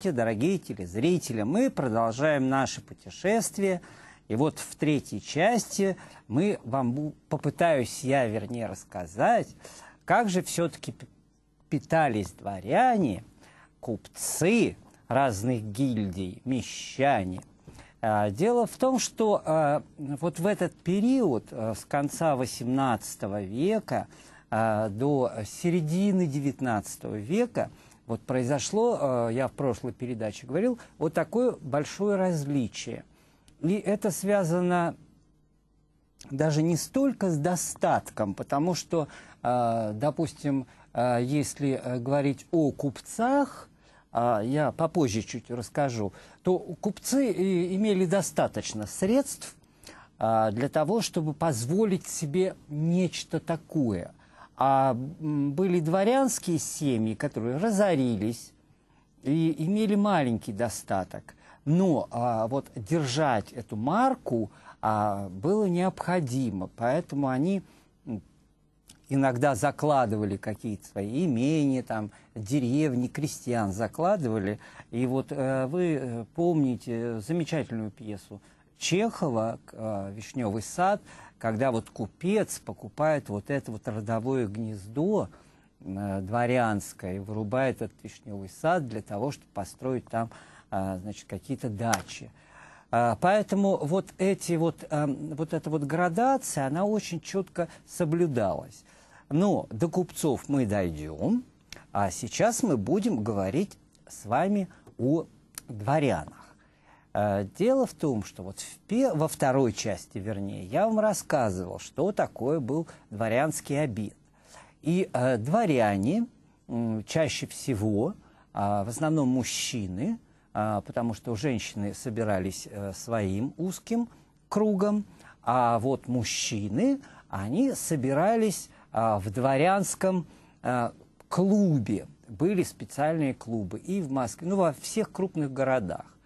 Дорогие телезрители, мы продолжаем наше путешествие. И вот в третьей части мы вам попытаюсь я, вернее, рассказать, как же все-таки питались дворяне, купцы разных гильдий, мещане. А, дело в том, что а, вот в этот период а, с конца XVIII века до середины XIX века – вот произошло, э, я в прошлой передаче говорил, вот такое большое различие. И это связано даже не столько с достатком, потому что, э, допустим, э, если говорить о купцах, я попозже чуть расскажу, то купцы имели достаточно средств для того, чтобы позволить себе нечто такое – а были дворянские семьи, которые разорились и имели маленький достаток. Но а, вот держать эту марку а, было необходимо, поэтому они иногда закладывали какие-то свои имения, там, деревни, крестьян закладывали. И вот э, вы э, помните замечательную пьесу Чехова э, «Вишневый сад», когда вот купец покупает вот это вот родовое гнездо э, дворянское и вырубает этот вишневый сад для того, чтобы построить там э, значит, какие-то дачи. Э, поэтому вот, эти вот, вот эта вот градация, она очень четко соблюдалась. Но до купцов мы дойдем, а сейчас мы будем говорить с вами о дворянах. А, дело в том, что вот в, во второй части, вернее, я вам рассказывал, что такое был дворянский обед. И э, дворяне э, чаще всего, э, в основном мужчины, э, потому что женщины собирались э, своим узким кругом, а вот мужчины, они собирались э, в дворянском э, клубе. Были специальные клубы и в Москве, ну, во всех крупных городах.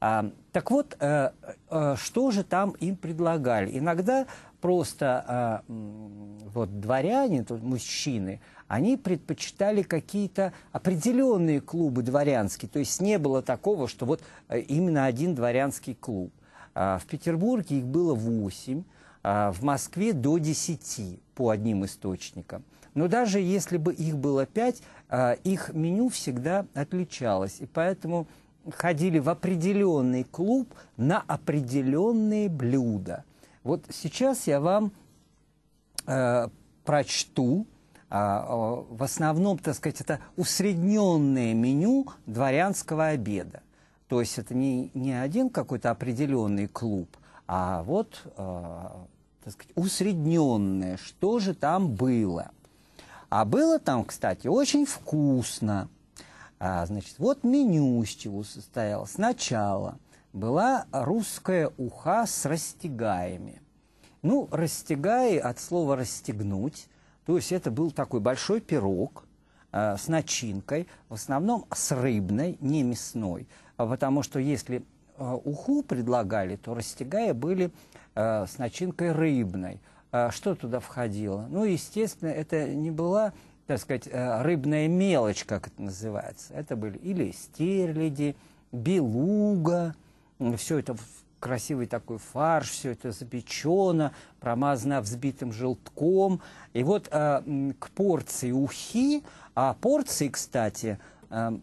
А, так вот, э, э, что же там им предлагали? Иногда просто а, вот дворяне, мужчины, они предпочитали какие-то определенные клубы дворянские. То есть не было такого, что вот э, именно один дворянский клуб. А, в Петербурге их было 8, в Москве до десяти по одним источникам. Но даже если бы их было 5, их меню всегда отличалось. И поэтому ходили в определенный клуб на определенные блюда. Вот сейчас я вам э, прочту, э, в основном, так сказать, это усредненное меню дворянского обеда. То есть это не, не один какой-то определенный клуб, а вот, э, так сказать, усредненное, что же там было. А было там, кстати, очень вкусно – а, значит, вот меню из чего состояло. Сначала была русская уха с растягаями. Ну, растягай от слова «расстегнуть». То есть это был такой большой пирог э, с начинкой, в основном с рыбной, не мясной. А потому что если э, уху предлагали, то растягая были э, с начинкой рыбной. Что туда входило? Ну, естественно, это не была так сказать, э, рыбная мелочь, как это называется. Это были или стерляди, белуга, все это красивый такой фарш, все это запечено, промазано взбитым желтком. И вот э, к порции ухи, а порции, кстати, э,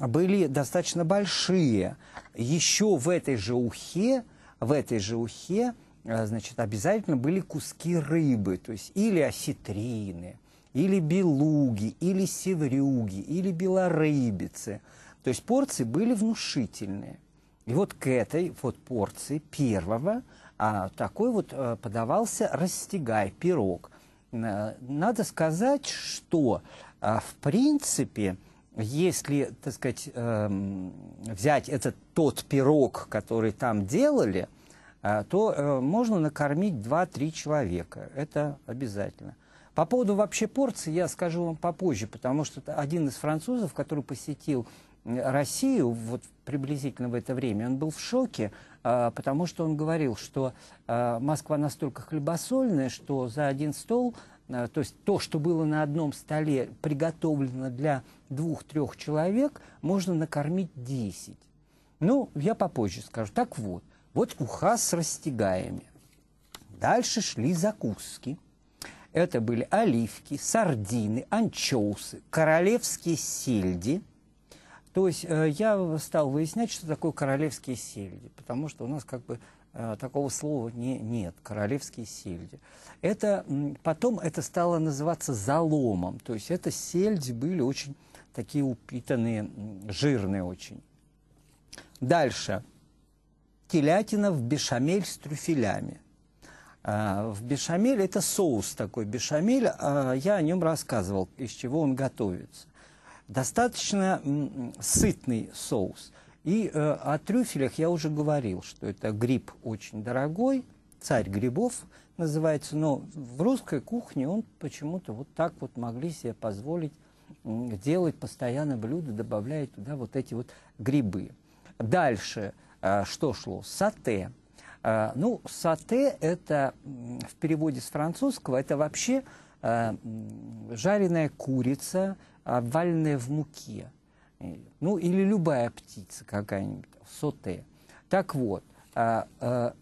были достаточно большие. Еще в этой же ухе, в этой же ухе, э, значит, обязательно были куски рыбы, то есть или осетрины, или белуги, или севрюги, или белорыбицы. То есть порции были внушительные. И вот к этой вот порции первого а, такой вот а, подавался растягай, пирог. Э, надо сказать, что а, в принципе, если, так сказать, а, взять этот тот пирог, который там делали, а, то а, можно накормить 2-3 человека. Это обязательно. По поводу вообще порции я скажу вам попозже, потому что один из французов, который посетил Россию вот приблизительно в это время, он был в шоке, а, потому что он говорил, что а, Москва настолько хлебосольная, что за один стол, а, то есть то, что было на одном столе приготовлено для двух-трех человек, можно накормить десять. Ну, я попозже скажу. Так вот, вот уха с растягаями. Дальше шли закуски – это были оливки, сардины, анчоусы, королевские сельди. То есть э, я стал выяснять, что такое королевские сельди, потому что у нас как бы э, такого слова не, нет, королевские сельди. Это, потом это стало называться заломом, то есть это сельди были очень такие упитанные, жирные очень. Дальше. Телятина в бешамель с трюфелями. А, в бешамель. Это соус такой бешамель, а я о нем рассказывал, из чего он готовится. Достаточно сытный соус. И э, о трюфелях я уже говорил, что это гриб очень дорогой, царь грибов называется, но в русской кухне он почему-то вот так вот могли себе позволить делать постоянно блюда, добавляя туда вот эти вот грибы. Дальше э, что шло? Сате. Э, ну, сате – это в переводе с французского, это вообще э, жареная курица, обваленная а, в муке. Ну, или любая птица какая-нибудь, соте. Так вот, э,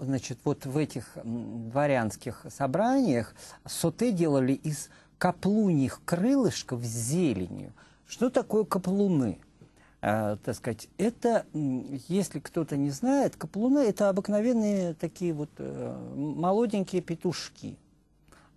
значит, вот в этих дворянских собраниях соте делали из каплуньих крылышков с зеленью. Что такое каплуны? А, так сказать, это, если кто-то не знает, каплуны – это обыкновенные такие вот э, молоденькие петушки.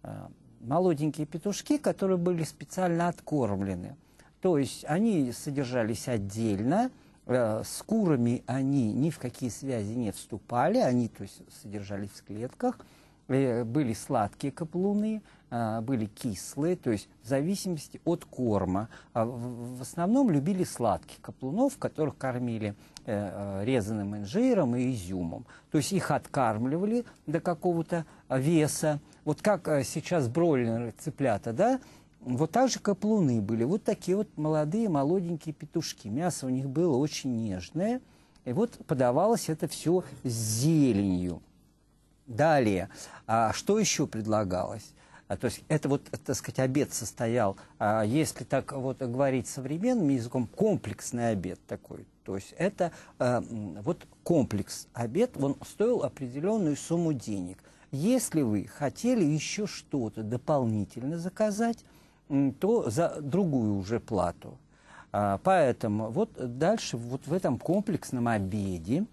А, молоденькие петушки, которые были специально откормлены. То есть они содержались отдельно, а, с курами они ни в какие связи не вступали, они то есть, содержались в клетках – Э, были сладкие каплуны, а, были кислые, то есть в зависимости от корма. А в основном любили сладких каплунов, которых кормили э, э, резаным инжиром и изюмом. То есть их откармливали до какого-то а, веса. Вот как сейчас бройлеры цыплята, да, вот так же каплуны были, вот такие вот молодые, молоденькие петушки. Мясо у них было очень нежное, и вот подавалось это все с зеленью. Далее, а что еще предлагалось? А, то есть это вот, э, так сказать, обед состоял, а, если так вот говорить современным языком, комплексный обед такой. То есть это а, вот комплекс обед, он стоил определенную сумму денег. Если вы хотели еще что-то дополнительно заказать, то за другую уже плату. А, поэтому вот дальше вот в этом комплексном обеде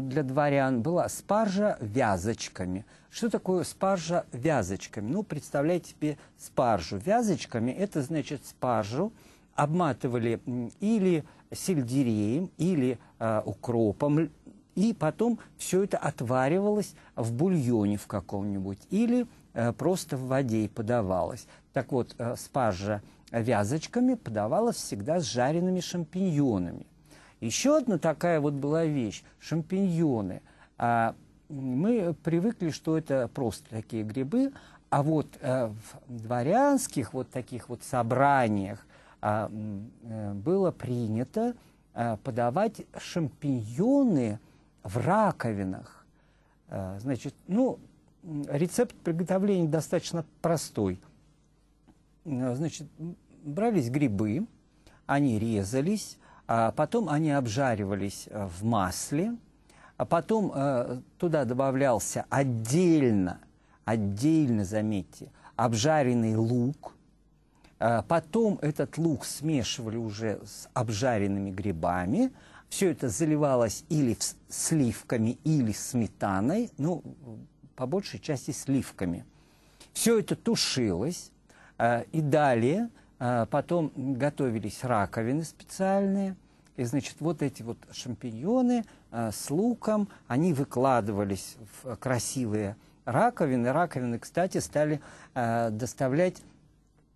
для дворян была спаржа вязочками. Что такое спаржа вязочками? Ну, представляете себе спаржу вязочками. Это значит спаржу обматывали или сельдереем, или э, укропом, и потом все это отваривалось в бульоне в каком-нибудь, или э, просто в воде и подавалось. Так вот, э, спаржа вязочками подавалась всегда с жареными шампиньонами. Еще одна такая вот была вещь – шампиньоны. А, мы привыкли, что это просто такие грибы, а вот э, в дворянских вот таких вот собраниях а, э, было принято э, подавать шампиньоны в раковинах. Э, значит, ну, рецепт приготовления достаточно простой. Э, значит, брались грибы, они резались, а потом они обжаривались э, в масле, а потом э, туда добавлялся отдельно, отдельно, заметьте, обжаренный лук. А потом этот лук смешивали уже с обжаренными грибами. Все это заливалось или сливками, или сметаной, ну, по большей части сливками. Все это тушилось, э, и далее – а, потом готовились раковины специальные. И, значит, вот эти вот шампиньоны а, с луком, они выкладывались в красивые раковины. Раковины, кстати, стали а, доставлять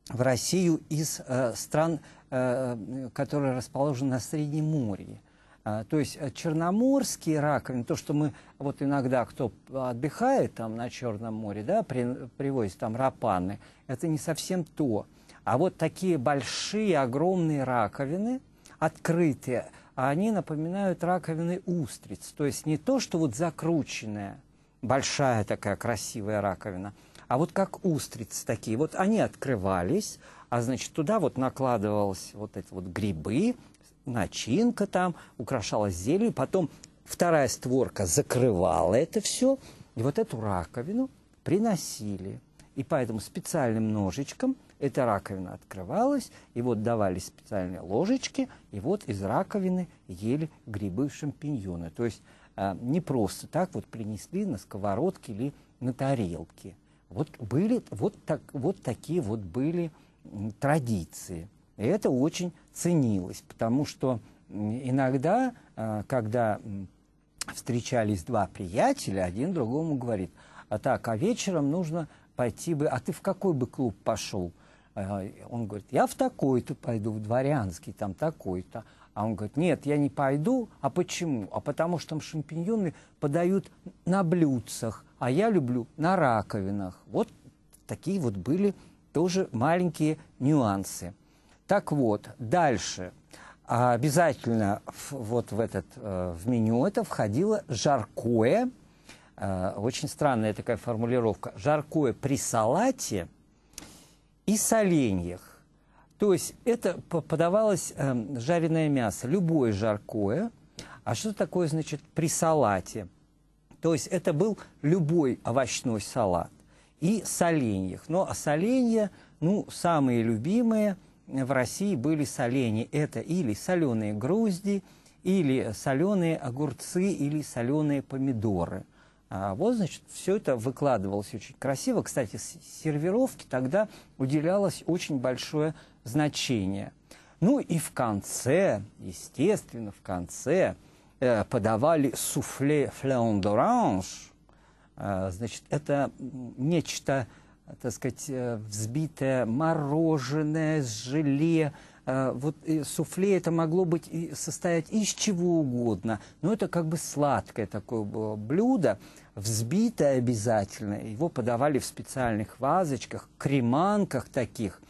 в Россию из стран, которые расположены на Среднем море. То есть э, черноморские раковины, то, что мы вот иногда, кто отдыхает там на Черном море, да, при, привозит там рапаны, это не совсем то. А вот такие большие, огромные раковины, открытые, они напоминают раковины устриц. То есть не то, что вот закрученная, большая такая красивая раковина, а вот как устрицы такие. Вот они открывались, а значит туда вот накладывалось вот эти вот грибы, начинка там, украшалась зелень, потом вторая створка закрывала это все, и вот эту раковину приносили. И поэтому специальным ножичком – эта раковина открывалась, и вот давали специальные ложечки, и вот из раковины ели грибы шампиньоны. То есть э, не просто так вот принесли на сковородке или на тарелке. Вот, были, вот, так, вот такие вот были традиции. И это очень ценилось, потому что иногда, а, когда встречались два приятеля, один другому говорит, а так, а вечером нужно пойти бы, а ты в какой бы клуб пошел? А, он говорит, я в такой-то пойду, в дворянский, там такой-то. А он говорит, нет, я не пойду. А почему? А потому что там шампиньоны подают на блюдцах, а я люблю на раковинах. Вот такие вот были тоже маленькие нюансы. Так вот, дальше. Обязательно вот в, этот, э, в меню это входило жаркое. Э, очень странная такая формулировка. Жаркое при салате – и соленьях. То есть это подавалось э, жареное мясо, любое жаркое. А что такое, значит, при салате? То есть это был любой овощной салат. И соленьях. Но ну, а соленья, ну, самые любимые в России были соленья. Это или соленые грузди, или соленые огурцы, или соленые помидоры – а, вот, значит, все это выкладывалось очень красиво. Кстати, сервировке тогда уделялось очень большое значение. Ну и в конце, естественно, в конце э, подавали суфле флеон d'orange. А, э, значит, это нечто, так сказать, э, взбитое мороженое с желе, Э, вот э, суфле это могло быть и состоять из чего угодно, но это как бы сладкое такое было э, блюдо, взбитое обязательно. Его подавали в специальных вазочках, креманках таких,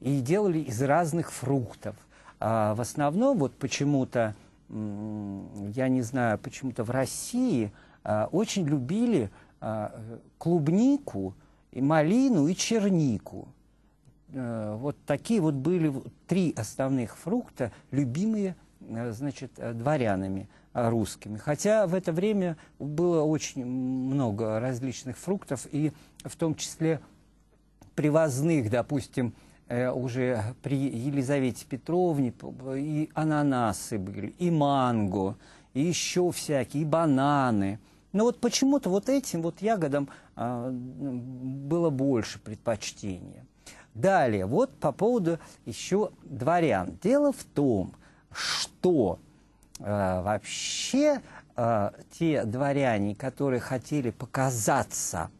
и делали из разных фруктов. А в основном вот почему-то, я не знаю, почему-то в России очень любили клубнику, и малину и чернику – Э, вот такие вот были три основных фрукта, любимые э, значит, э, дворянами русскими. Хотя в это время было очень много различных фруктов, и в том числе привозных, допустим, уже при Елизавете Петровне и ананасы были, и манго, и еще всякие, и бананы. Но вот почему-то вот этим вот ягодам было больше предпочтения. Далее, вот по поводу еще дворян. Дело в том, что э, вообще э, те дворяне, которые хотели показаться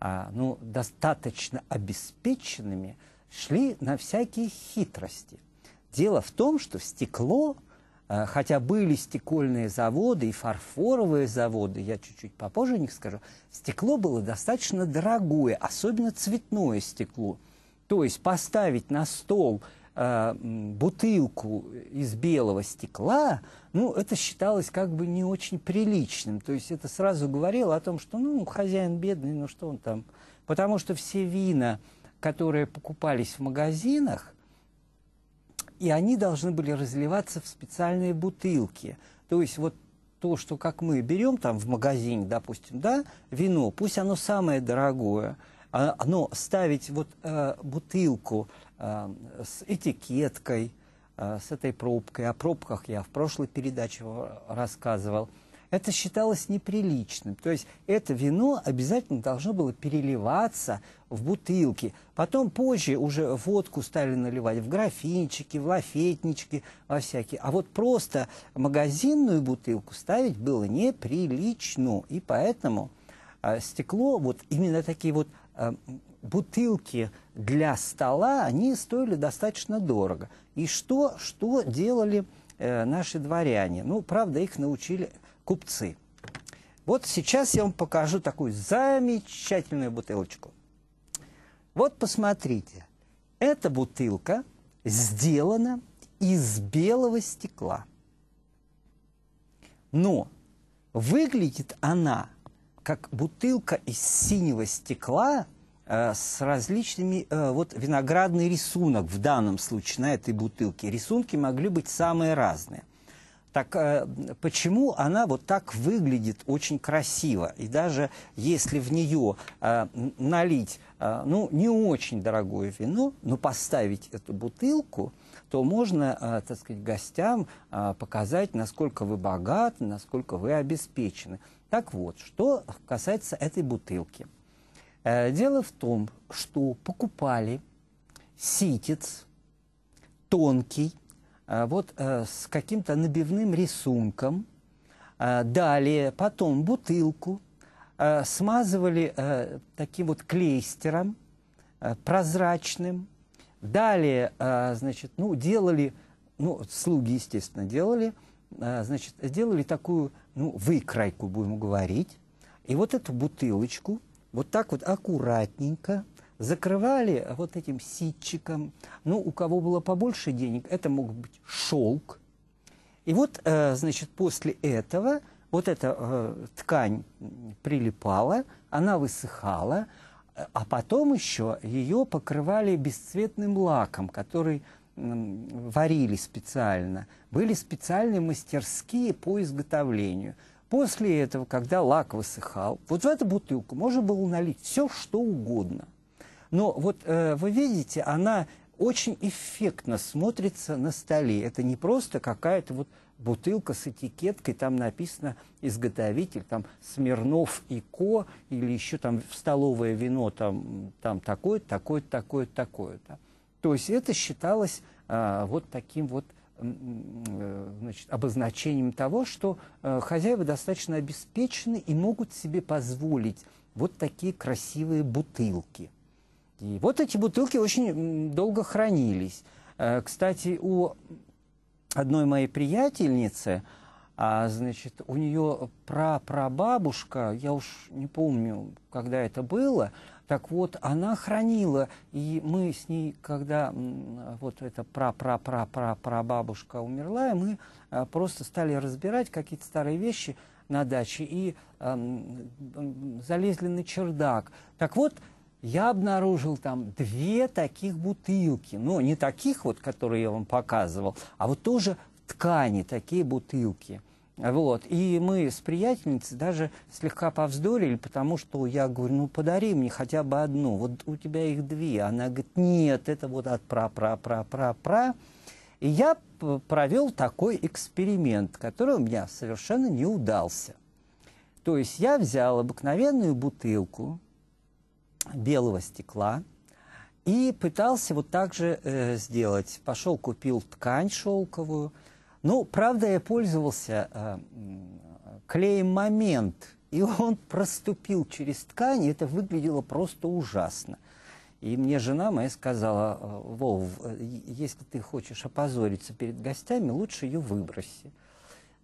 э, ну, достаточно обеспеченными, шли на всякие хитрости. Дело в том, что стекло, э, хотя были стекольные заводы и фарфоровые заводы, я чуть-чуть попозже о них скажу, стекло было достаточно дорогое, особенно цветное стекло – то есть поставить на стол э, бутылку из белого стекла, ну, это считалось как бы не очень приличным. То есть это сразу говорило о том, что, ну, хозяин бедный, ну что он там. Потому что все вина, которые покупались в магазинах, и они должны были разливаться в специальные бутылки. То есть вот то, что как мы берем там в магазине, допустим, да, вино, пусть оно самое дорогое – оно а, ну, ставить вот э, бутылку э, с этикеткой, э, с этой пробкой, о пробках я в прошлой передаче рассказывал, это считалось неприличным. То есть это вино обязательно должно было переливаться в бутылки. Потом позже уже водку стали наливать в графинчики, в лафетнички, во всякие. А вот просто магазинную бутылку ставить было неприлично. И поэтому э, стекло, вот именно такие вот Эм, бутылки для стола, они стоили достаточно дорого. И что, что делали э, наши дворяне? Ну, правда, их научили купцы. Вот сейчас я вам покажу такую замечательную бутылочку. Вот посмотрите, эта бутылка сделана из белого стекла. Но выглядит она как бутылка из синего стекла э, с различными, э, вот виноградный рисунок в данном случае на этой бутылке. Рисунки могли быть самые разные. Так э, почему она вот так выглядит очень красиво? И даже если в нее налить, ну, не очень дорогое вино, но поставить эту бутылку, то можно, так сказать, гостям показать, насколько вы богаты, насколько вы обеспечены. Так вот, что касается этой бутылки. Э, дело в том, что покупали ситец тонкий, э, вот э, с каким-то набивным рисунком. Далее, потом бутылку смазывали таким вот клейстером прозрачным. Далее, значит, ну, делали, ну, слуги, естественно, делали – а, значит, сделали такую, ну, выкройку будем говорить. И вот эту бутылочку вот так вот аккуратненько закрывали вот этим ситчиком. Ну, у кого было побольше денег, это мог быть шелк. И вот, э, значит, после этого вот эта э, ткань прилипала, она высыхала, а потом еще ее покрывали бесцветным лаком, который варили специально, были специальные мастерские по изготовлению. После этого, когда лак высыхал, вот в эту бутылку можно было налить все, что угодно. Но вот э, вы видите, она очень эффектно смотрится на столе. Это не просто какая-то вот бутылка с этикеткой, там написано изготовитель, там Смирнов и Ко, или еще там столовое вино, там, там такое-то, такое-то, такое-то, такое-то. То есть это считалось а, вот таким вот э, значит, обозначением того, что э, хозяева достаточно обеспечены и могут себе позволить вот такие красивые бутылки. И вот эти бутылки очень долго хранились. Э, кстати, у одной моей приятельницы, а, значит, у нее прапрабабушка, я уж не помню, когда это было, так вот, она хранила, и мы с ней, когда вот эта пра-пра-пра-пра-пра-бабушка умерла, мы э, просто стали разбирать какие-то старые вещи на даче и э, залезли на чердак. Так вот, я обнаружил там две таких бутылки, но ну, не таких вот, которые я вам показывал, а вот тоже ткани такие бутылки – вот. И мы с приятельницей даже слегка повздорили, потому что я говорю, ну подари мне хотя бы одну, вот у тебя их две. Она говорит, нет, это вот от пра-пра-пра-пра-пра. И я провел такой эксперимент, который у меня совершенно не удался. То есть я взял обыкновенную бутылку белого стекла и пытался вот так же э, сделать. Пошел, купил ткань шелковую – ну, правда, я пользовался э, клеем «Момент», и он проступил через ткань, и это выглядело просто ужасно. И мне жена моя сказала, «Э, Вов, э, если ты хочешь опозориться перед гостями, лучше ее выброси.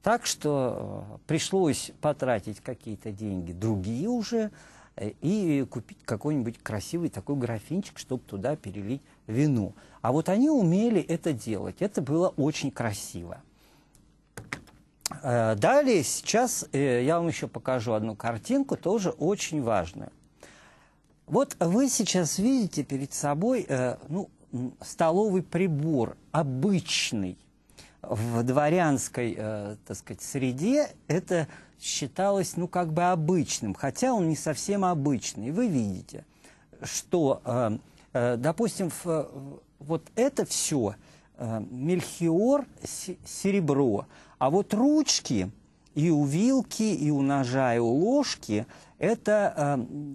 Так что э, пришлось потратить какие-то деньги, другие уже, и купить какой-нибудь красивый такой графинчик, чтобы туда перелить вино. А вот они умели это делать. Это было очень красиво. Э, далее сейчас э, я вам еще покажу одну картинку, тоже очень важную. Вот вы сейчас видите перед собой э, ну, столовый прибор, обычный. В дворянской, так сказать, среде это считалось, ну, как бы обычным, хотя он не совсем обычный. Вы видите, что, допустим, вот это все мельхиор, серебро – а вот ручки и у вилки, и у ножа, и у ложки – это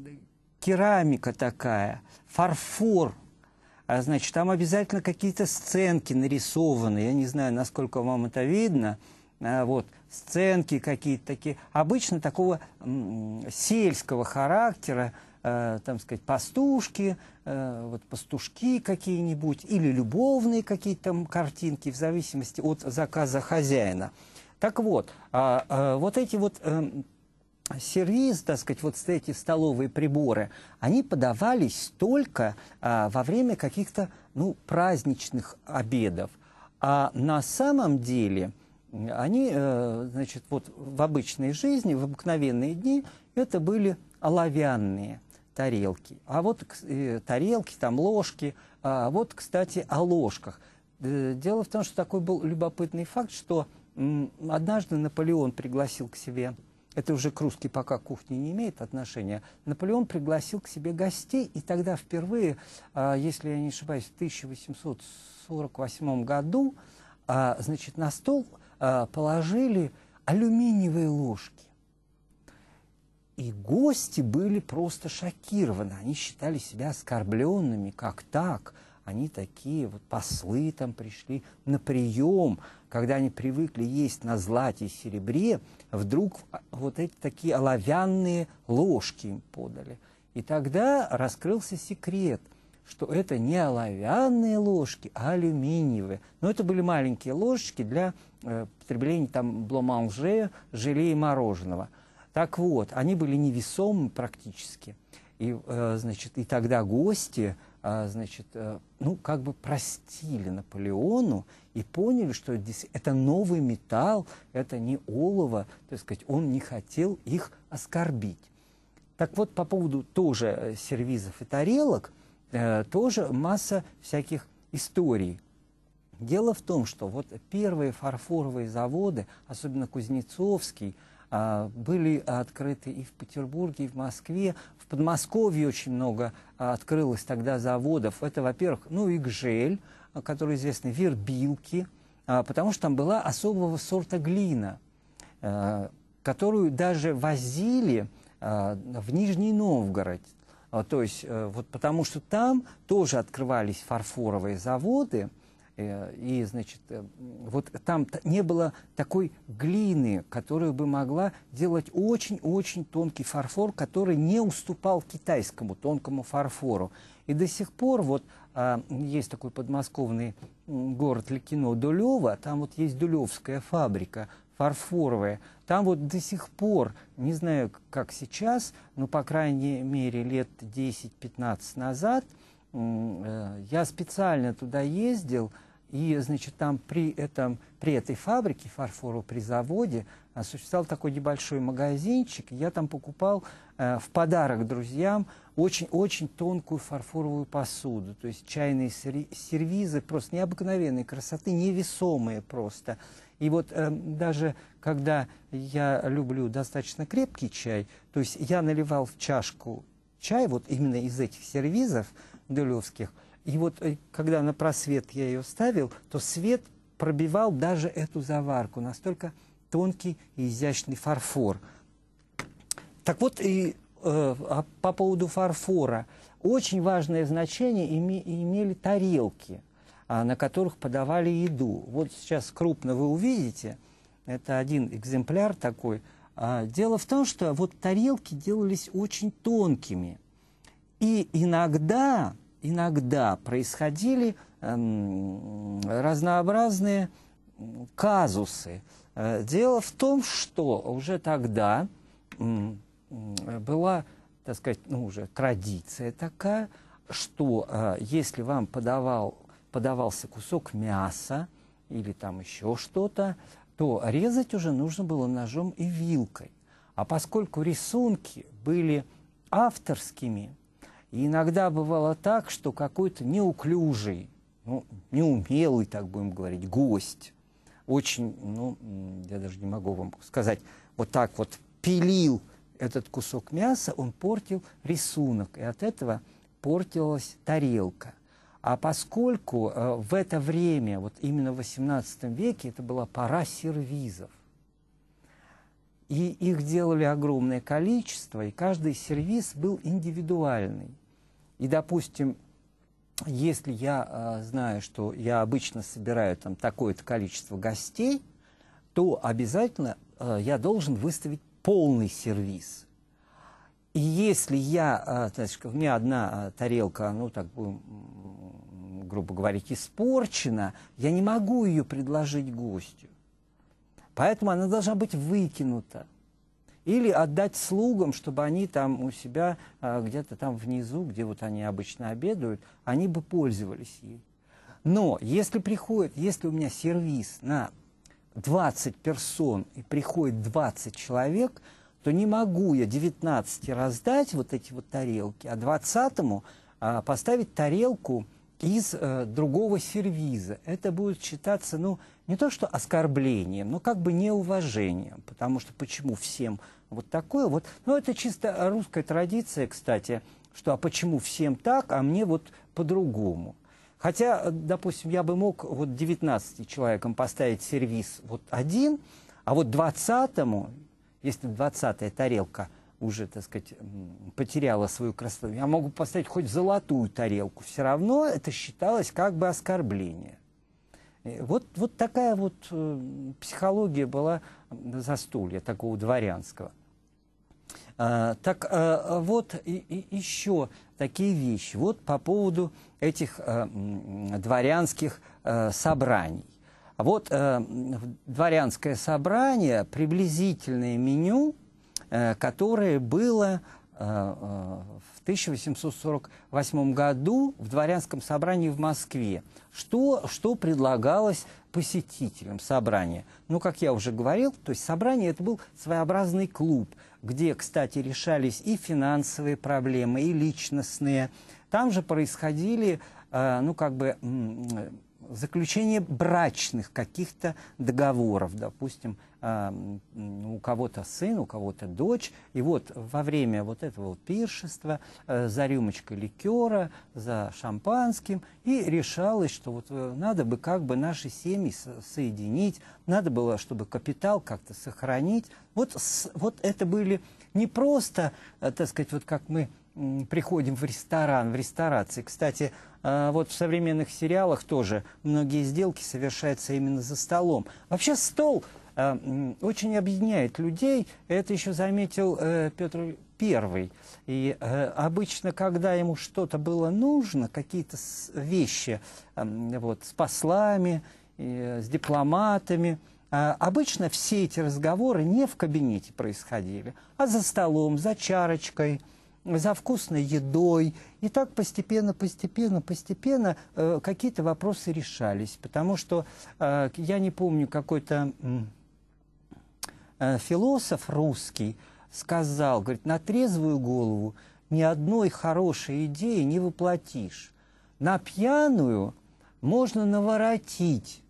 э, керамика такая, фарфор. А, значит, там обязательно какие-то сценки нарисованы. Я не знаю, насколько вам это видно. А, вот, сценки какие-то такие. Обычно такого м -м, сельского характера – Э, там сказать, пастушки, э, вот пастушки какие-нибудь, или любовные какие-то там картинки, в зависимости от заказа хозяина. Так вот, а, а, вот эти вот... Э, сервиз, так сказать, вот эти столовые приборы, они подавались только а, во время каких-то, ну, праздничных обедов. А на самом деле они, значит, вот в обычной жизни, в обыкновенные дни, это были оловянные тарелки. А вот э, тарелки, там ложки. А вот, кстати, о ложках. Э, дело в том, что такой был любопытный факт, что однажды Наполеон пригласил к себе, это уже к русской пока кухне не имеет отношения, Наполеон пригласил к себе гостей, и тогда впервые, а, если я не ошибаюсь, в 1848 году, а, значит, на стол а, положили алюминиевые ложки. И гости были просто шокированы. Они считали себя оскорбленными. Как так? Они такие, вот послы там пришли на прием. Когда они привыкли есть на злате и серебре, вдруг а, вот эти такие оловянные ложки им подали. И тогда раскрылся секрет – что это не оловянные ложки, а алюминиевые. Но это были маленькие ложечки для э, потребления там бломанже, желе и мороженого – так вот, они были невесомы практически. И, э, значит, и тогда гости, э, значит, э, ну, как бы простили Наполеону и поняли, что это новый металл, это не олово, то есть сказать, он не хотел их оскорбить. Так вот, по поводу тоже сервизов и тарелок, тоже масса всяких историй. Дело в том, что вот первые фарфоровые заводы, особенно Кузнецовский, а, были открыты и в Петербурге, и в Москве. В Подмосковье очень много а, открылось тогда заводов. Это, во-первых, ну, и гжель, а, который известный, Вербилки, потому что там была особого сорта глина, которую даже возили в Нижний Новгород. То есть, э, вот потому что там тоже открывались фарфоровые заводы – Э, и, значит, э, вот там не было такой глины, которую бы могла делать очень-очень тонкий фарфор, который не уступал китайскому тонкому фарфору. И до сих пор вот а, есть такой подмосковный город Ликино Дулево, там вот есть Дулевская фабрика фарфоровая. Там вот до сих пор, не знаю, как сейчас, но, по крайней мере, лет 10-15 назад – э, я специально туда ездил, и, значит, там при, этом, при этой фабрике фарфору, при заводе, а, существовал такой небольшой магазинчик. Я там покупал э, в подарок друзьям очень-очень тонкую фарфоровую посуду. То есть чайные сервизы просто необыкновенной красоты, невесомые просто. И вот э, даже когда я люблю достаточно крепкий чай, то есть я наливал в чашку чай, вот именно из этих сервизов делевских – и вот э, когда на просвет я ее ставил, то свет пробивал даже эту заварку, настолько тонкий и изящный фарфор. Так вот, и, э, а по поводу фарфора. Очень важное значение име, имели тарелки, а, на которых подавали еду. Вот сейчас крупно вы увидите, это один экземпляр такой. А, дело в том, что вот тарелки делались очень тонкими. И иногда иногда происходили эм, разнообразные казусы. Э, дело в том, что уже тогда была, так сказать, ну, уже традиция такая, что э, если вам подавал, подавался кусок мяса или там еще что-то, то резать уже нужно было ножом и вилкой. А поскольку рисунки были авторскими, и иногда бывало так, что какой-то неуклюжий, ну, неумелый, так будем говорить, гость, очень, ну, я даже не могу вам сказать, вот так вот пилил этот кусок мяса, он портил рисунок, и от этого портилась тарелка. А поскольку э, в это время, вот именно в XVIII веке, это была пора сервизов, и их делали огромное количество, и каждый сервиз был индивидуальный. И, допустим, если я э, знаю, что я обычно собираю там такое-то количество гостей, то обязательно э, я должен выставить полный сервис. И если я, э, а, значит, у меня одна тарелка, ну так будем грубо говоря, испорчена, я не могу ее предложить гостю. Поэтому она должна быть выкинута или отдать слугам, чтобы они там у себя а, где-то там внизу, где вот они обычно обедают, они бы пользовались ей. Но если приходит, если у меня сервис на 20 персон и приходит 20 человек, то не могу я 19 раздать вот эти вот тарелки, а 20 а, поставить тарелку – из э, другого сервиза. Это будет считаться, ну, не то что оскорблением, но как бы неуважением. Потому что почему всем вот такое вот? Ну, это чисто русская традиция, кстати, что а почему всем так, а мне вот по-другому. Хотя, э, допустим, я бы мог вот 19 человекам поставить сервис вот один, а вот 20-му, если 20-я тарелка – уже, так сказать, потеряла свою красоту, я могу поставить хоть золотую тарелку, все равно это считалось как бы оскорбление. Вот, вот такая вот э, психология была застолья такого дворянского. А, так а, а вот и, и еще такие вещи. Вот по поводу этих а, дворянских а, собраний. Вот э, дворянское собрание, приблизительное меню Э, которое было э, э, в 1848 году в дворянском собрании в Москве. Что, что предлагалось посетителям собрания? Ну, как я уже говорил, то есть собрание это был своеобразный клуб, где, кстати, решались и финансовые проблемы, и личностные. Там же происходили, ну, как бы заключение брачных каких-то договоров, допустим, а, у кого-то сын, у кого-то дочь, и вот во время вот этого пиршества э, за рюмочкой ликера, за шампанским, и решалось, что вот э, надо бы как бы наши семьи соединить, надо было, чтобы капитал как-то сохранить. Вот, вот это были не просто, э, так сказать, вот как мы приходим в ресторан, в ресторации. Кстати, а, вот в современных сериалах тоже многие сделки совершаются именно за столом. Вообще стол а, очень объединяет людей. Это еще заметил э, Петр Первый. И э, обычно, когда ему что-то было нужно, какие-то вещи вот, с послами, э, с дипломатами, а, обычно все эти разговоры не в кабинете происходили, а за столом, за чарочкой – за вкусной едой. И так постепенно, постепенно, постепенно э, какие-то вопросы решались. Потому что э, я не помню, какой-то э, философ русский сказал, говорит, на трезвую голову ни одной хорошей идеи не воплотишь. На пьяную можно наворотить,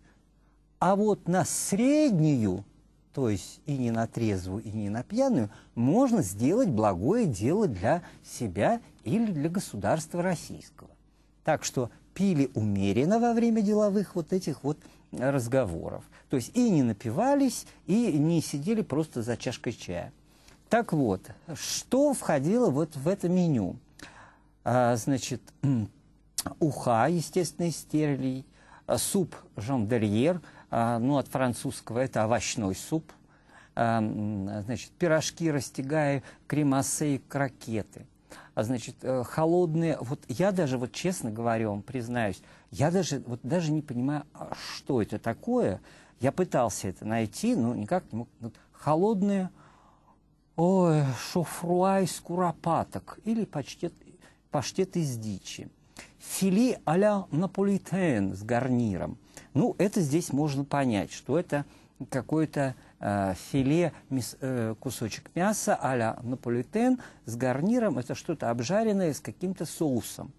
а вот на среднюю – то есть и не на трезвую, и не на пьяную, можно сделать благое дело для себя или для государства российского. Так что пили умеренно во время деловых вот этих вот разговоров. То есть и не напивались, и не сидели просто за чашкой чая. Так вот, что входило вот в это меню? А, значит, уха, естественно, из стерлей, суп жандерьер – а, ну, от французского это овощной суп, а, значит, пирожки, растягая, кремасы и крокеты. А, значит, э, холодные, вот я даже, вот честно говорю вам, признаюсь, я даже, вот даже не понимаю, что это такое. Я пытался это найти, но никак не мог. Вот холодные, ой, шофруа из куропаток или паштет, паштет из дичи. Фили а-ля наполитен с гарниром – ну, это здесь можно понять, что это какое-то э, филе, мяс, э, кусочек мяса а-ля наполитен с гарниром. Это что-то обжаренное с каким-то соусом.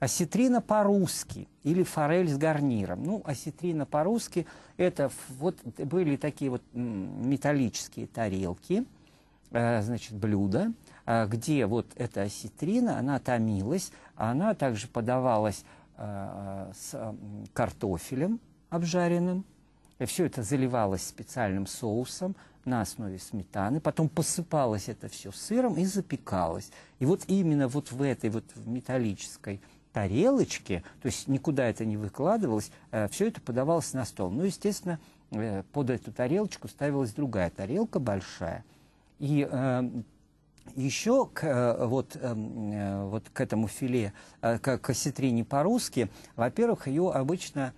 Осетрина по-русски или форель с гарниром. Ну, осетрина по-русски – это вот были такие вот металлические тарелки, э, значит, блюда, э, где вот эта осетрина, она томилась, она также подавалась э, с картофелем, обжаренным. И все это заливалось специальным соусом на основе сметаны, потом посыпалось это все сыром и запекалось. И вот именно вот в этой вот металлической тарелочке, то есть никуда это не выкладывалось, э, все это подавалось на стол. Ну, естественно, э, под эту тарелочку ставилась другая тарелка большая. И эм, еще к, э, вот, эм, вот к этому филе, к осетрине по-русски, во-первых, ее обычно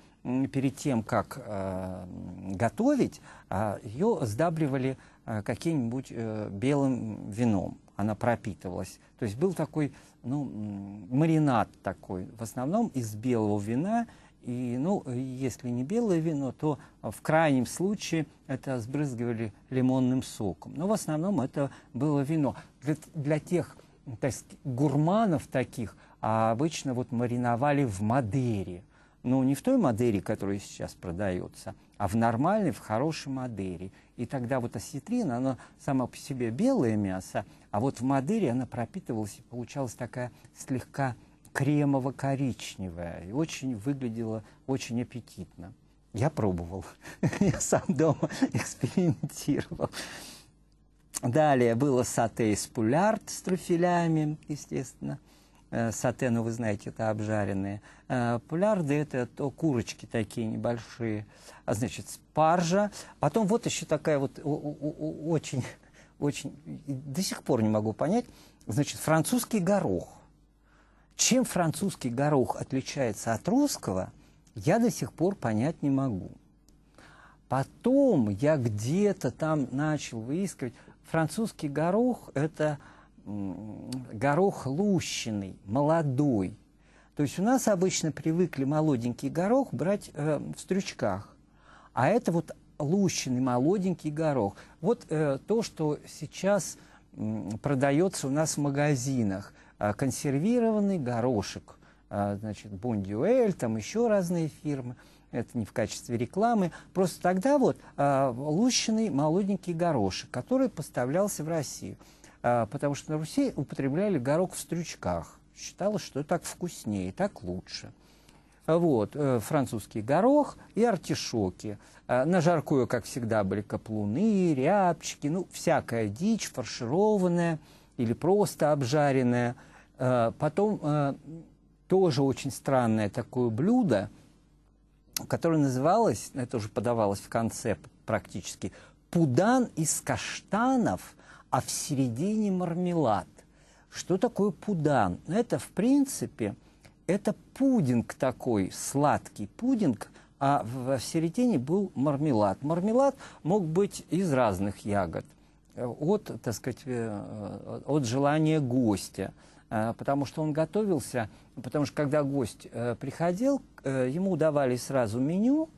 перед тем, как э, готовить, а, ее сдабривали э, каким-нибудь э, белым вином. Она пропитывалась. То есть был такой ну, маринад такой, в основном из белого вина. И, ну, если не белое вино, то в крайнем случае это сбрызгивали лимонным соком. Но в основном это было вино. Для, для тех так сказать, гурманов таких а обычно вот мариновали в Мадере но ну, не в той модели, которая сейчас продается, а в нормальной, в хорошей модели. И тогда вот осетрина, она сама по себе белое мясо, а вот в модели она пропитывалась и получалась такая слегка кремово-коричневая. И очень выглядела очень аппетитно. Я пробовал. Я сам дома экспериментировал. Далее было сате из пулярд с трюфелями, естественно. Э, сате, ну вы знаете, это обжаренные. Э, полярды – это то курочки такие небольшие, а значит, спаржа. Потом вот еще такая вот очень, очень, до сих пор не могу понять, значит, французский горох. Чем французский горох отличается от русского, я до сих пор понять не могу. Потом я где-то там начал выискивать. Французский горох – это горох лущенный, молодой. То есть у нас обычно привыкли молоденький горох брать э, в стрючках. А это вот лущенный молоденький горох. Вот э, то, что сейчас э, продается у нас в магазинах. Э, консервированный горошек. Э, значит, Бондюэль, там еще разные фирмы. Это не в качестве рекламы. Просто тогда вот э, а, лущенный молоденький горошек, который поставлялся в Россию. А, потому что на Руси употребляли горох в стрючках. Считалось, что так вкуснее, так лучше. А вот, э, французский горох и артишоки. А, на жаркую, как всегда, были каплуны, рябчики, ну, всякая дичь, фаршированная или просто обжаренная. Потом э, тоже очень странное такое блюдо, которое называлось, это уже подавалось в конце практически, пудан из каштанов – а в середине мармелад. Что такое пудан? Ну, это, в принципе, это пудинг такой, сладкий пудинг, а в середине был мармелад. Мармелад мог быть из разных ягод, э, от, так сказать, э, э, от желания гостя, потому что он готовился, потому что когда гость приходил, ему давали сразу меню,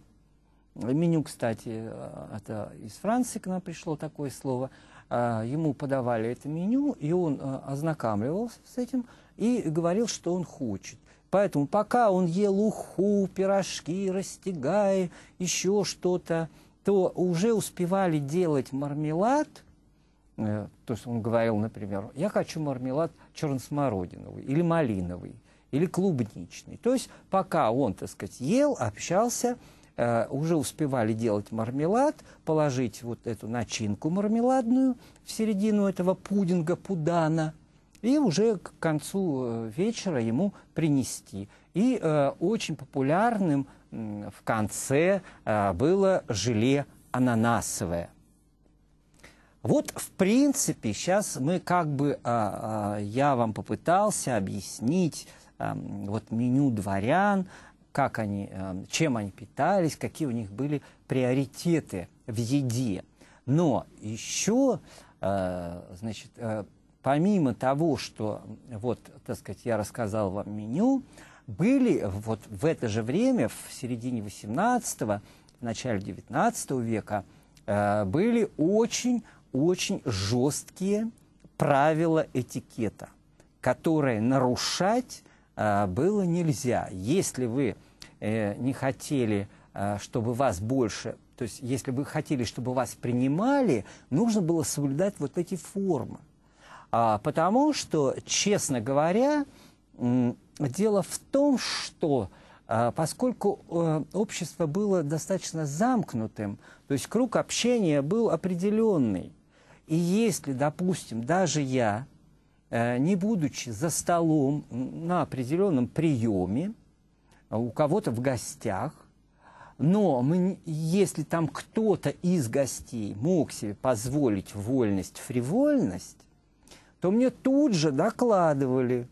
меню, кстати, это из Франции к нам пришло такое слово – а, ему подавали это меню, и он а, ознакомливался с этим и говорил, что он хочет. Поэтому пока он ел уху, пирожки, растягай, еще что-то, то уже успевали делать мармелад. Э, то есть он говорил, например, я хочу мармелад черносмородиновый или малиновый или клубничный. То есть пока он, так сказать, ел, общался, Э, уже успевали делать мармелад, положить вот эту начинку мармеладную в середину этого пудинга, пудана, и уже к концу э, вечера ему принести. И э, очень популярным э, в конце э, было желе ананасовое. Вот, в принципе, сейчас мы как бы, э, э, я вам попытался объяснить э, вот меню дворян, как они, э, чем они питались, какие у них были приоритеты в еде. Но еще, э, значит, э, помимо того, что, вот, так сказать, я рассказал вам меню, были вот в это же время, в середине 18-го, в начале 19 века, были очень-очень жесткие правила этикета, которые нарушать Э, было нельзя. Если вы э, не хотели, э, чтобы вас больше, то есть если вы хотели, чтобы вас принимали, нужно было соблюдать вот эти формы. А, потому что, честно говоря, дело в том, что поскольку общество было достаточно замкнутым, то есть круг общения был определенный. И если, допустим, даже я Э, не будучи за столом на определенном приеме э, у кого-то в гостях, но мы, если там кто-то из гостей мог себе позволить вольность, фривольность, то мне тут же докладывали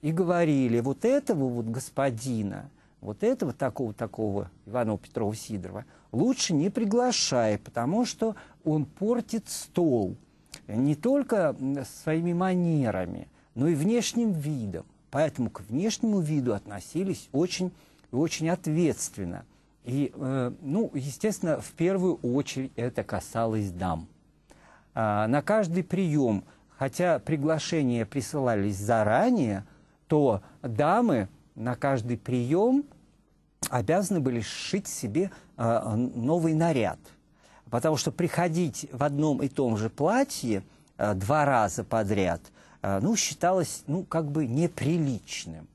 и говорили, вот этого вот господина, вот этого такого-такого Иванова Петрова Сидорова лучше не приглашай, потому что он портит стол – не только своими манерами, но и внешним видом. Поэтому к внешнему виду относились очень очень ответственно. И, э, ну, естественно, в первую очередь это касалось дам. А, на каждый прием, хотя приглашения присылались заранее, то дамы на каждый прием обязаны были сшить себе э, новый наряд – Потому что приходить в одном и том же платье э, два раза подряд, э, ну, считалось, ну, как бы неприличным.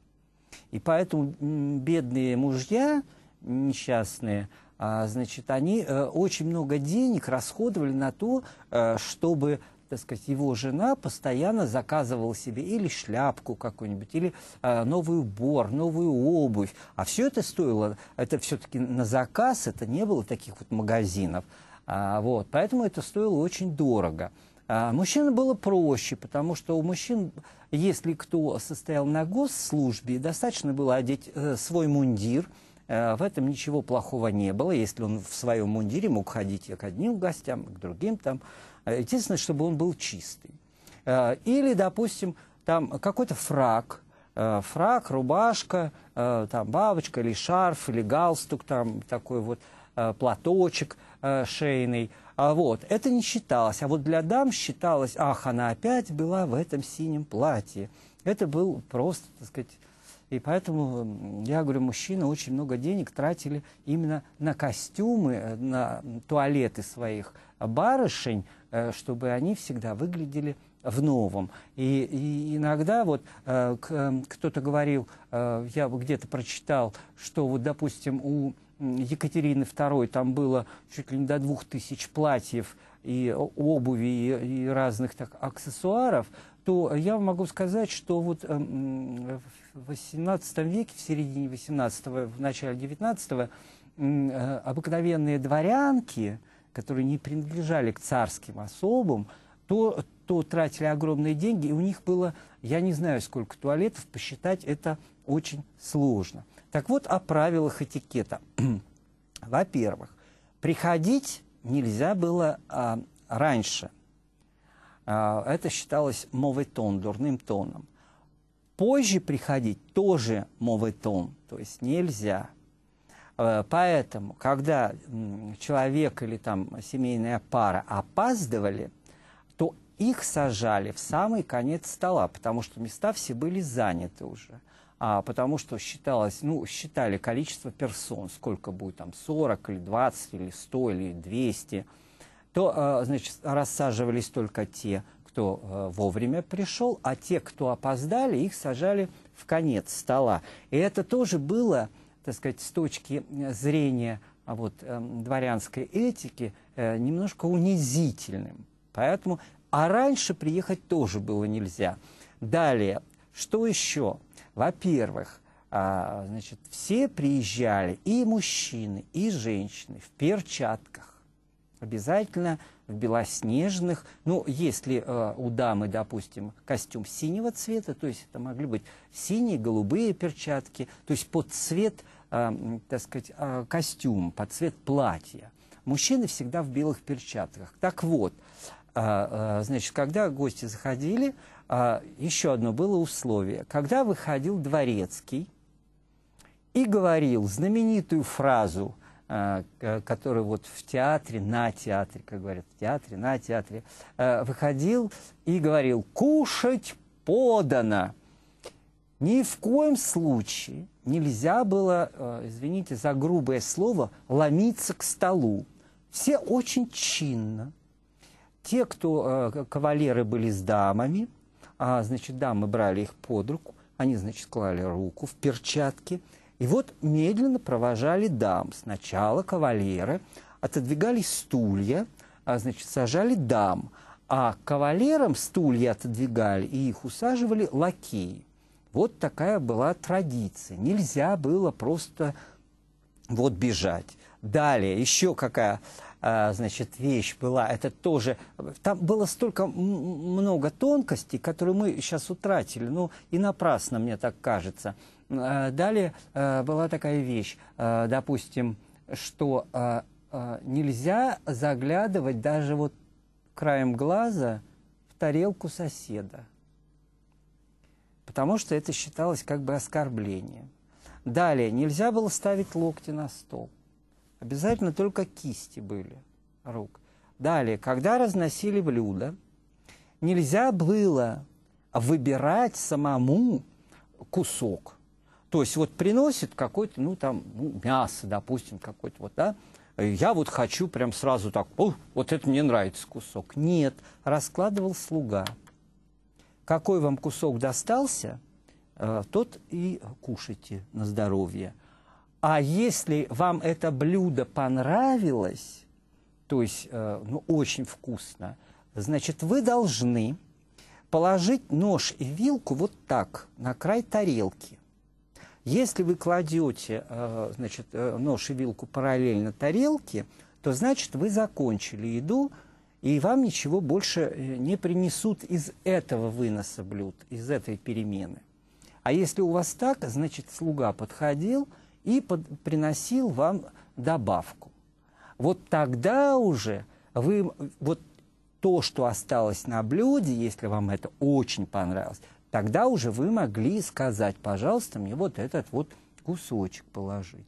И поэтому бедные мужья несчастные, э, значит, они э, очень много денег расходовали на то, э, чтобы так сказать, его жена постоянно заказывала себе или шляпку какую-нибудь, или э, новый убор, новую обувь. А все это стоило, это все-таки на заказ, это не было таких вот магазинов. А, вот, поэтому это стоило очень дорого. А, мужчинам было проще, потому что у мужчин, если кто состоял на госслужбе, достаточно было одеть э, свой мундир, э, в этом ничего плохого не было, если он в своем мундире мог ходить и к одним гостям, к другим там. Э, единственное, чтобы он был чистый. Э, или, допустим, там какой-то фраг, фраг, рубашка, там бабочка или шарф, или галстук, там такой вот платочек – Э, шейный. А вот, это не считалось. А вот для дам считалось, ах, она опять была в этом синем платье. Это был просто, так сказать, и поэтому, я говорю, мужчины очень много денег тратили именно на костюмы, э, на туалеты своих барышень, э, чтобы они всегда выглядели в новом. И, и иногда вот кто-то говорил, я где-то прочитал, что вот, допустим, у Екатерины II там было чуть ли не до двух тысяч платьев и обуви, и, и разных так, аксессуаров, то я могу сказать, что вот эм, в XVIII веке, в середине XVIII, в начале XIX, э, обыкновенные дворянки, которые не принадлежали к царским особам, то, то тратили огромные деньги, и у них было, я не знаю, сколько туалетов, посчитать это очень сложно. Так вот, о правилах этикета. Во-первых, приходить нельзя было а, раньше. А, это считалось моветон, дурным тоном. Позже приходить тоже моветон, то есть нельзя. А, поэтому, когда человек или там семейная пара опаздывали, то их сажали в самый конец стола, потому что места все были заняты уже – а, потому что считалось, ну, считали количество персон, сколько будет там, 40 или 20 или 100 или 200, то, а, значит, рассаживались только те, кто а, вовремя пришел, а те, кто опоздали, их сажали в конец стола. И это тоже было, так сказать, с точки зрения а вот, э, дворянской этики э, немножко унизительным. Поэтому, а раньше приехать тоже было нельзя. Далее, что еще? Во-первых, а, значит, все приезжали, и мужчины, и женщины, в перчатках. Обязательно в белоснежных. Ну, если э, у дамы, допустим, костюм синего цвета, то есть это могли быть синие, голубые перчатки, то есть под цвет, э, так сказать, э, костюм, под цвет платья. Мужчины всегда в белых перчатках. Так вот, э, э, значит, когда гости заходили, а, еще одно было условие. Когда выходил Дворецкий и говорил знаменитую фразу, а, которую вот в театре, на театре, как говорят, в театре, на театре, а, выходил и говорил «кушать подано». Ни в коем случае нельзя было, а, извините за грубое слово, ломиться к столу. Все очень чинно. Те, кто, а, кавалеры были с дамами – а, значит, да, мы брали их под руку, они, значит, клали руку в перчатки. И вот медленно провожали дам. Сначала кавалеры отодвигали стулья, а, значит, сажали дам. А кавалерам стулья отодвигали, и их усаживали лакеи. Вот такая была традиция. Нельзя было просто вот бежать. Далее, еще какая а, значит, вещь была, это тоже... Там было столько много тонкостей, которые мы сейчас утратили, ну, и напрасно, мне так кажется. А, далее а, была такая вещь, допустим, что нельзя заглядывать даже вот краем глаза в тарелку соседа, потому что это считалось как бы оскорблением. Далее, нельзя было ставить локти на стол. Обязательно только кисти были рук. Далее, когда разносили блюда, нельзя было выбирать самому кусок. То есть вот приносит какое-то, ну там, ну, мясо, допустим, какое-то вот, да, я вот хочу прям сразу так, вот это мне нравится кусок. Нет, раскладывал слуга. Какой вам кусок достался, э, тот и кушайте на здоровье. А если вам это блюдо понравилось, то есть э, ну, очень вкусно, значит, вы должны положить нож и вилку вот так на край тарелки. Если вы кладете э, значит, э, нож и вилку параллельно тарелке, то значит вы закончили еду, и вам ничего больше не принесут из этого выноса блюд, из этой перемены. А если у вас так, значит слуга подходил – и под, приносил вам добавку. Вот тогда уже вы, вот то, что осталось на блюде, если вам это очень понравилось, тогда уже вы могли сказать, пожалуйста, мне вот этот вот кусочек положите.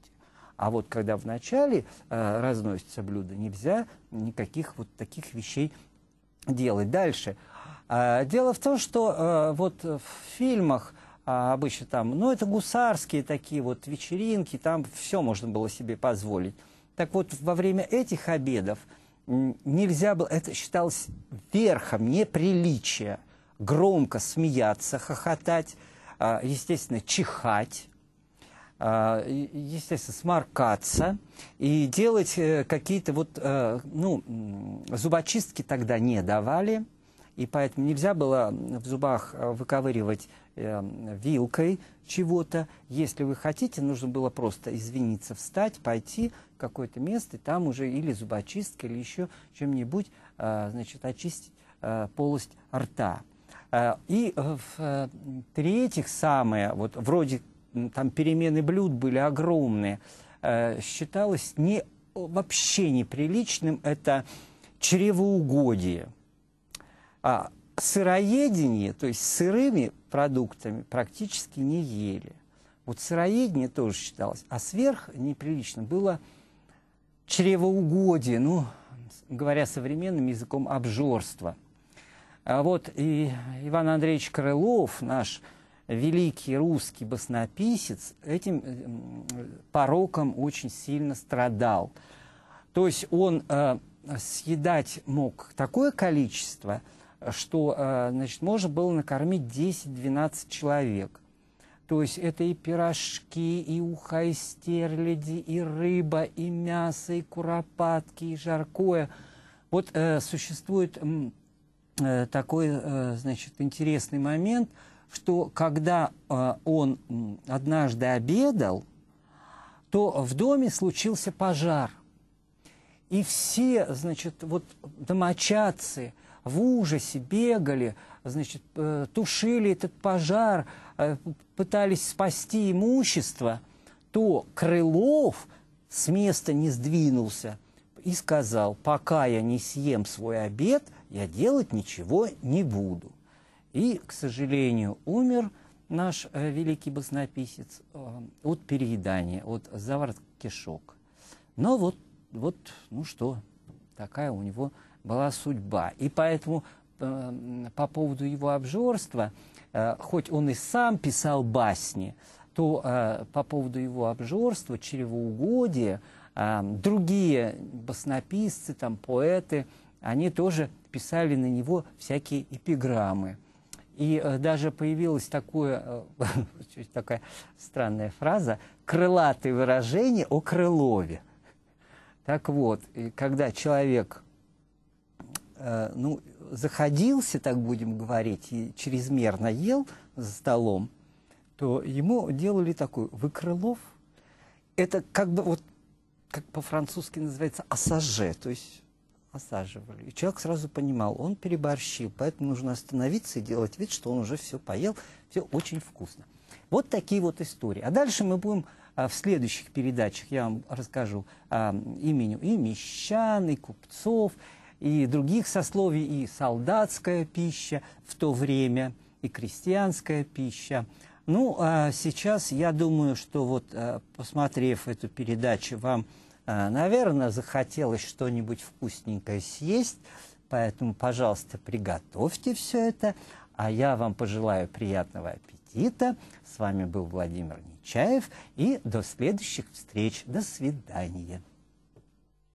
А вот когда вначале э, разносится блюдо, нельзя никаких вот таких вещей делать. Дальше. Э, дело в том, что э, вот в фильмах а, обычно там, ну, это гусарские такие вот вечеринки, там все можно было себе позволить. Так вот, во время этих обедов нельзя было, это считалось верхом неприличия, громко смеяться, хохотать, а, естественно, чихать, а, естественно, сморкаться и делать э, какие-то вот, э, ну, зубочистки тогда не давали, и поэтому нельзя было в зубах э, выковыривать э, вилкой чего-то. Если вы хотите, нужно было просто извиниться, встать, пойти в какое-то место, и там уже или зубочисткой, или еще чем-нибудь, э, значит, очистить полость рта. И в-третьих, самое, вот вроде там перемены блюд были огромные, считалось не, вообще неприличным это чревоугодие а, сыроедение, то есть сырыми продуктами практически не ели. Вот сыроедение тоже считалось. А сверх неприлично было чревоугодие, ну, говоря современным языком, обжорство. А вот и Иван Андреевич Крылов, наш великий русский баснописец, этим э, пороком очень сильно страдал. То есть он э, съедать мог такое количество – что э, значит, можно было накормить 10-12 человек. То есть это и пирожки, и уха из стерляди, и рыба, и мясо, и куропатки, и жаркое. Вот э, существует э, такой, э, значит, интересный момент, что когда э, он однажды обедал, то в доме случился пожар. И все, значит, вот домочадцы – в ужасе бегали, значит, э, тушили этот пожар, э, пытались спасти имущество, то Крылов с места не сдвинулся и сказал, пока я не съем свой обед, я делать ничего не буду. И, к сожалению, умер наш э, великий баснописец от переедания, от заварот кишок. Но вот, вот ну что, такая у него была судьба. И поэтому э, по поводу его обжорства, э, хоть он и сам писал басни, то э, по поводу его обжорства, чревоугодия, другие баснописцы, там, поэты, они тоже писали на него всякие эпиграммы. И даже появилась такое, такая странная фраза «крылатые выражения о Крылове». Так вот, когда человек Э, ну, заходился, так будем говорить, и чрезмерно ел за столом, то ему делали такой выкрылов. Это как бы вот, как по-французски называется, осаже, то есть осаживали. И человек сразу понимал, он переборщил, поэтому нужно остановиться и делать вид, что он уже все поел, все очень вкусно. Вот такие вот истории. А дальше мы будем э, в следующих передачах, я вам расскажу а, именю и мещан, и купцов, и других сословий, и солдатская пища в то время, и крестьянская пища. Ну, а сейчас я думаю, что вот, э, посмотрев эту передачу, вам, э, наверное, захотелось что-нибудь вкусненькое съесть, поэтому, пожалуйста, приготовьте все это, а я вам пожелаю приятного аппетита. С вами был Владимир Нечаев, и до следующих встреч. До свидания.